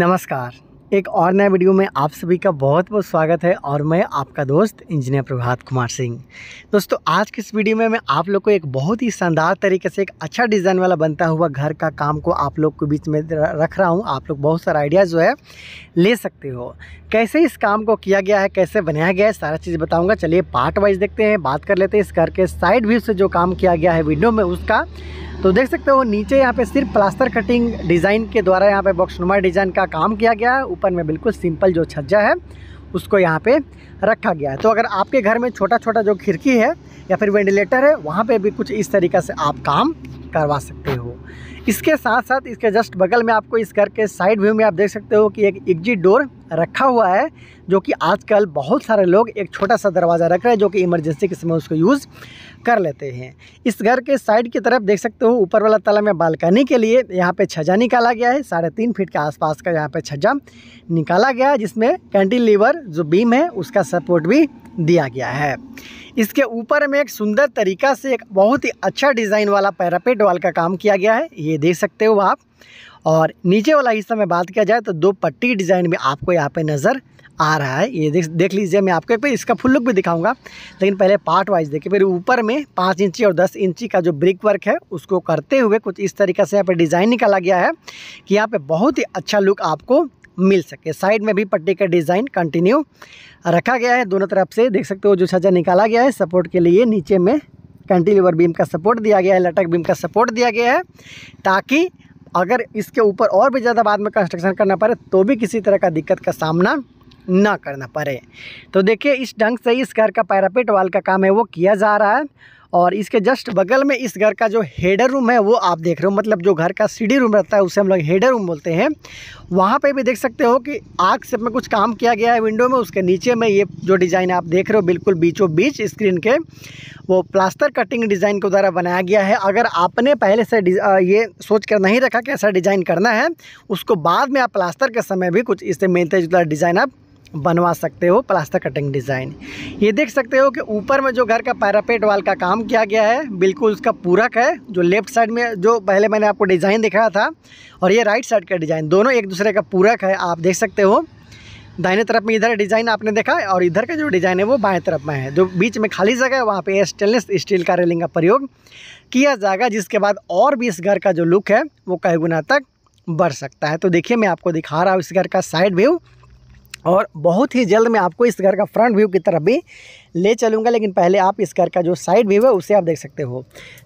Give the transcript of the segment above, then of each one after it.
नमस्कार एक और नए वीडियो में आप सभी का बहुत बहुत स्वागत है और मैं आपका दोस्त इंजीनियर प्रभात कुमार सिंह दोस्तों आज के इस वीडियो में मैं आप लोग को एक बहुत ही शानदार तरीके से एक अच्छा डिज़ाइन वाला बनता हुआ घर का काम को आप लोग के बीच में रख रहा हूँ आप लोग बहुत सारा आइडिया जो है ले सकते हो कैसे इस काम को किया गया है कैसे बनाया गया है सारा चीज़ बताऊँगा चलिए पार्ट वाइज देखते हैं बात कर लेते हैं इस घर के साइड व्यू से जो काम किया गया है विंडो में उसका तो देख सकते हो नीचे यहाँ पे सिर्फ प्लास्टर कटिंग डिज़ाइन के द्वारा यहाँ पे नुमा डिज़ाइन का काम किया गया है ऊपर में बिल्कुल सिंपल जो छज्जा है उसको यहाँ पे रखा गया है तो अगर आपके घर में छोटा छोटा जो खिड़की है या फिर वेंटिलेटर है वहाँ पे भी कुछ इस तरीका से आप काम करवा सकते हो इसके साथ साथ इसके जस्ट बगल में आपको इस घर के साइड व्यू में आप देख सकते हो कि एक एग्जिट डोर रखा हुआ है जो कि आजकल बहुत सारे लोग एक छोटा सा दरवाज़ा रख रहे हैं जो कि इमरजेंसी के समय उसको यूज़ कर लेते हैं इस घर के साइड की तरफ देख सकते हो ऊपर वाला तला में बालकनी के लिए यहाँ पे छज्जा निकाला गया है साढ़े तीन फीट के आसपास का यहाँ पे छज्जा निकाला गया है जिसमें लीवर जो बीम है उसका सपोर्ट भी दिया गया है इसके ऊपर में एक सुंदर तरीका से एक बहुत ही अच्छा डिज़ाइन वाला पैरापेट वाल का काम किया गया है ये देख सकते हो आप और नीचे वाला हिस्सा में बात किया जाए तो दो पट्टी डिज़ाइन भी आपको यहाँ पे नज़र आ रहा है ये देख देख लीजिए मैं आपको एक बार इसका फुल लुक भी दिखाऊंगा लेकिन पहले पार्ट वाइज देखिए फिर ऊपर में पाँच इंची और दस इंची का जो ब्रिक वर्क है उसको करते हुए कुछ इस तरीके से यहाँ पर डिज़ाइन निकाला गया है कि यहाँ पर बहुत ही अच्छा लुक आपको मिल सके साइड में भी पट्टी का डिज़ाइन कंटिन्यू रखा गया है दोनों तरफ से देख सकते हो जो छज्जा निकाला गया है सपोर्ट के लिए नीचे में कंटिलीवर बीम का सपोर्ट दिया गया है लटक बीम का सपोर्ट दिया गया है ताकि अगर इसके ऊपर और भी ज़्यादा बाद में कंस्ट्रक्शन करना पड़े तो भी किसी तरह का दिक्कत का सामना ना करना पड़े तो देखिए इस ढंग से इस घर का पैरापेट वाल का काम है वो किया जा रहा है और इसके जस्ट बगल में इस घर का जो हेडर रूम है वो आप देख रहे हो मतलब जो घर का सीढ़ी रूम रहता है उसे हम लोग हेडर रूम बोलते हैं वहाँ पे भी देख सकते हो कि आग से में कुछ काम किया गया है विंडो में उसके नीचे में ये जो डिज़ाइन आप देख रहे हो बिल्कुल बीचों बीच स्क्रीन के वो प्लास्टर कटिंग डिज़ाइन के द्वारा बनाया गया है अगर आपने पहले से ये सोच कर नहीं रखा कि ऐसा डिज़ाइन करना है उसको बाद में आप प्लास्टर के समय भी कुछ इससे मेहनत डिज़ाइन आप बनवा सकते हो प्लास्टर कटिंग डिज़ाइन ये देख सकते हो कि ऊपर में जो घर का पैरापेट वाल का काम किया गया है बिल्कुल उसका पूरक है जो लेफ्ट साइड में जो पहले मैंने आपको डिज़ाइन दिखाया था और ये राइट साइड का डिज़ाइन दोनों एक दूसरे का पूरक है आप देख सकते हो दाहिने तरफ में इधर डिज़ाइन आपने देखा है और इधर का जो डिज़ाइन है वो बाएं तरफ में है जो बीच में खाली जगह है वहाँ पर स्टेनलेस स्टील का रेलिंग का प्रयोग किया जाएगा जिसके बाद और भी इस घर का जो लुक है वो कई गुना तक बढ़ सकता है तो देखिए मैं आपको दिखा रहा हूँ इस घर का साइड व्यू और बहुत ही जल्द मैं आपको इस घर का फ्रंट व्यू की तरफ भी ले चलूँगा लेकिन पहले आप इस घर का जो साइड व्यू है उसे आप देख सकते हो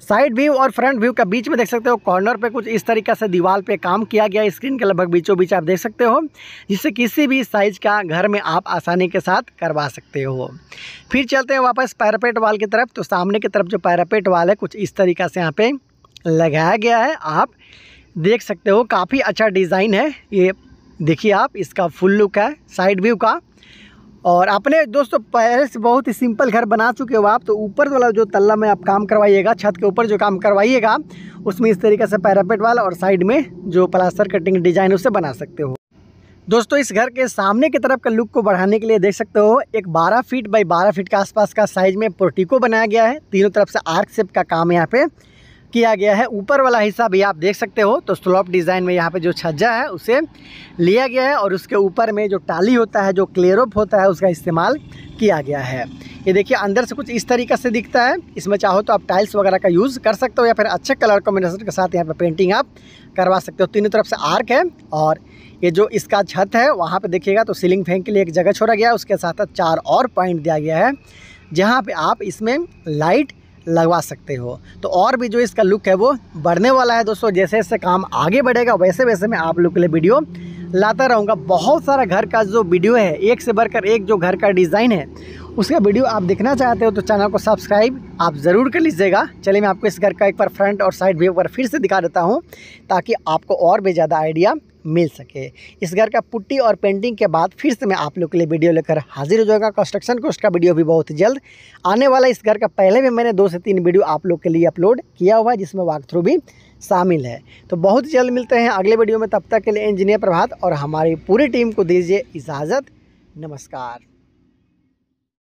साइड व्यू और फ्रंट व्यू का बीच में देख सकते हो कॉर्नर पे कुछ इस तरीका से दीवार पे काम किया गया स्क्रीन के लगभग बीचों बीच आप देख सकते हो जिससे किसी भी साइज का घर में आप आसानी के साथ करवा सकते हो फिर चलते हैं वापस पैरापेट वाल की तरफ तो सामने की तरफ जो पैरापेट वाल है कुछ इस तरीका से यहाँ पर लगाया गया है आप देख सकते हो काफ़ी अच्छा डिज़ाइन है ये देखिए आप इसका फुल लुक है साइड व्यू का और अपने दोस्तों पहले से बहुत ही सिंपल घर बना चुके हो आप तो ऊपर वाला जो तल्ला में आप काम करवाइएगा छत के ऊपर जो काम करवाइएगा उसमें इस तरीके से पैरापेट वाला और साइड में जो प्लास्टर कटिंग डिजाइन उसे बना सकते हो दोस्तों इस घर के सामने की तरफ का लुक को बढ़ाने के लिए देख सकते हो एक 12 फीट बाई 12 फीट के आसपास का साइज में पोर्टिको बनाया गया है तीनों तरफ से आर्क शेप का काम यहाँ पे किया गया है ऊपर वाला हिस्सा भी आप देख सकते हो तो स्लॉप डिज़ाइन में यहाँ पे जो छज्जा है उसे लिया गया है और उसके ऊपर में जो टाली होता है जो क्लेरोप होता है उसका इस्तेमाल किया गया है ये देखिए अंदर से कुछ इस तरीके से दिखता है इसमें चाहो तो आप टाइल्स वगैरह का यूज़ कर सकते हो या फिर अच्छे कलर कॉम्बिनेशन के साथ यहाँ पर पेंटिंग आप करवा सकते हो तीनों तरफ से आर्क है और ये जो इसका छत है वहाँ पर देखिएगा तो सीलिंग फैन के लिए एक जगह छोड़ा गया है उसके साथ साथ चार और पॉइंट दिया गया है जहाँ पर आप इसमें लाइट लगवा सकते हो तो और भी जो इसका लुक है वो बढ़ने वाला है दोस्तों जैसे जैसे काम आगे बढ़ेगा वैसे वैसे मैं आप लोग के लिए वीडियो लाता रहूँगा बहुत सारा घर का जो वीडियो है एक से बढ़कर एक जो घर का डिज़ाइन है उसका वीडियो आप देखना चाहते हो तो चैनल को सब्सक्राइब आप ज़रूर कर लीजिएगा चलिए मैं आपको इस घर का एक बार फ्रंट और साइड भी एक बार फिर से दिखा देता हूँ ताकि आपको और भी ज़्यादा आइडिया मिल सके इस घर का पुट्टी और पेंटिंग के बाद फिर से मैं आप लोग के लिए वीडियो लेकर हाजिर हो जाएगा कंस्ट्रक्शन को उसका वीडियो भी बहुत जल्द आने वाला इस घर का पहले भी मैंने दो से तीन वीडियो आप लोग के लिए अपलोड किया हुआ है जिसमें वाक थ्रू भी शामिल है तो बहुत जल्द मिलते हैं अगले वीडियो में तब तक के लिए इंजीनियर प्रभात और हमारी पूरी टीम को दीजिए इजाज़त नमस्कार